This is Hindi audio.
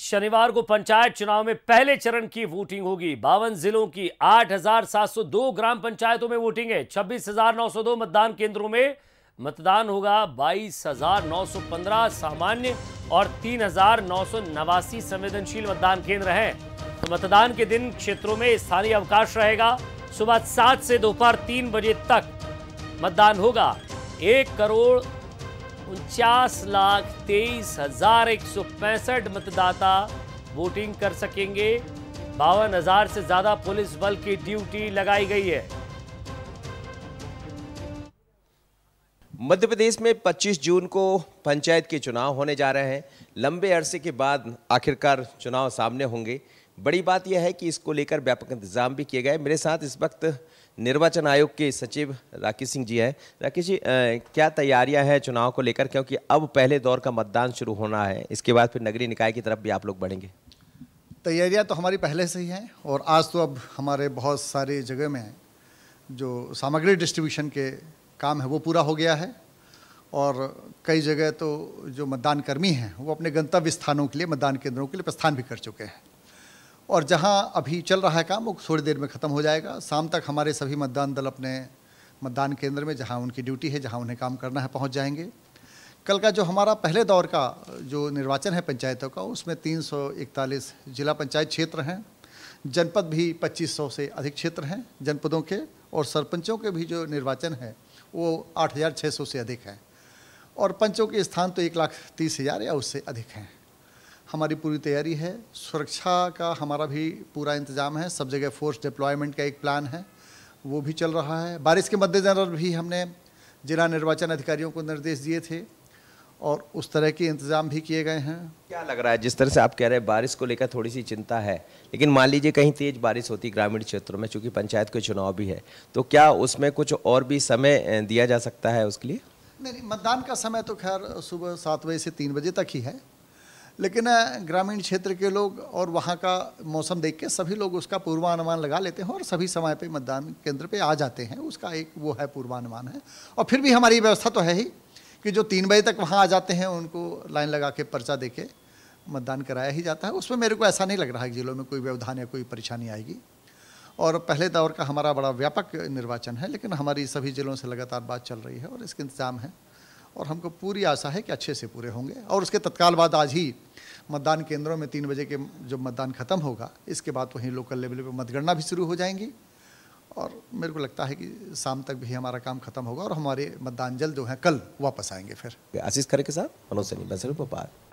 शनिवार को पंचायत चुनाव में पहले चरण की वोटिंग होगी बावन जिलों की 8,702 ग्राम पंचायतों में वोटिंग है 26,902 मतदान केंद्रों में मतदान होगा 22,915 सामान्य और नवासी संवेदनशील मतदान केंद्र हैं तो मतदान के दिन क्षेत्रों में स्थानीय अवकाश रहेगा सुबह सात से दोपहर तीन बजे तक मतदान होगा एक करोड़ उनचास लाख तेईस हजार एक सौ पैंसठ मतदाता वोटिंग कर सकेंगे बावन हजार से ज्यादा पुलिस बल की ड्यूटी लगाई गई है मध्य प्रदेश में 25 जून को पंचायत के चुनाव होने जा रहे हैं लंबे अरसे के बाद आखिरकार चुनाव सामने होंगे बड़ी बात यह है कि इसको लेकर व्यापक इंतजाम भी किए गए मेरे साथ इस वक्त निर्वाचन आयोग के सचिव राकेश सिंह जी हैं राकेश जी आ, क्या तैयारियां हैं चुनाव को लेकर क्योंकि अब पहले दौर का मतदान शुरू होना है इसके बाद फिर नगरीय निकाय की तरफ भी आप लोग बढ़ेंगे तैयारियां तो हमारी पहले से ही हैं और आज तो अब हमारे बहुत सारे जगह में जो सामग्री डिस्ट्रीब्यूशन के काम है वो पूरा हो गया है और कई जगह तो जो मतदान कर्मी हैं वो अपने गंतव्य स्थानों के लिए मतदान केंद्रों के लिए प्रस्थान भी कर चुके हैं और जहां अभी चल रहा है काम वो थोड़ी देर में ख़त्म हो जाएगा शाम तक हमारे सभी मतदान दल अपने मतदान केंद्र में जहाँ उनकी ड्यूटी है जहाँ उन्हें काम करना है पहुँच जाएंगे कल का जो हमारा पहले दौर का जो निर्वाचन है पंचायतों का उसमें 341 जिला पंचायत क्षेत्र हैं जनपद भी 2500 से अधिक क्षेत्र हैं जनपदों के और सरपंचों के भी जो निर्वाचन है वो 8600 से अधिक हैं और पंचों के स्थान तो एक लाख तीस हज़ार या उससे अधिक हैं हमारी पूरी तैयारी है सुरक्षा का हमारा भी पूरा इंतजाम है सब जगह फोर्स डिप्लॉयमेंट का एक प्लान है वो भी चल रहा है बारिश के मद्देनज़र भी हमने जिला निर्वाचन अधिकारियों को निर्देश दिए थे और उस तरह के इंतजाम भी किए गए हैं क्या लग रहा है जिस तरह से आप कह रहे हैं बारिश को लेकर थोड़ी सी चिंता है लेकिन मान लीजिए कहीं तेज बारिश होती ग्रामीण क्षेत्रों में चूंकि पंचायत के चुनाव भी है तो क्या उसमें कुछ और भी समय दिया जा सकता है उसके लिए नहीं, नहीं मतदान का समय तो खैर सुबह सात बजे से तीन बजे तक ही है लेकिन ग्रामीण क्षेत्र के लोग और वहाँ का मौसम देख के सभी लोग उसका पूर्वानुमान लगा लेते हैं और सभी समय पे मतदान केंद्र पे आ जाते हैं उसका एक वो है पूर्वानुमान है और फिर भी हमारी व्यवस्था तो है ही कि जो तीन बजे तक वहाँ आ जाते हैं उनको लाइन लगा के पर्चा दे के मतदान कराया ही जाता है उसमें मेरे को ऐसा नहीं लग रहा है जिलों में कोई व्यवधान या कोई परेशानी आएगी और पहले दौर का हमारा बड़ा व्यापक निर्वाचन है लेकिन हमारी सभी ज़िलों से लगातार बात चल रही है और इसके इंतज़ाम है और हमको पूरी आशा है कि अच्छे से पूरे होंगे और उसके तत्काल बाद आज ही मतदान केंद्रों में तीन बजे के जो मतदान खत्म होगा इसके बाद तो वहीं लोकल लेवल पर मतगणना भी शुरू हो जाएंगी और मेरे को लगता है कि शाम तक भी हमारा काम खत्म होगा और हमारे मतदान जल जो है कल वापस आएंगे फिर आशीष खरे के साथ मनोज सनी भोपाल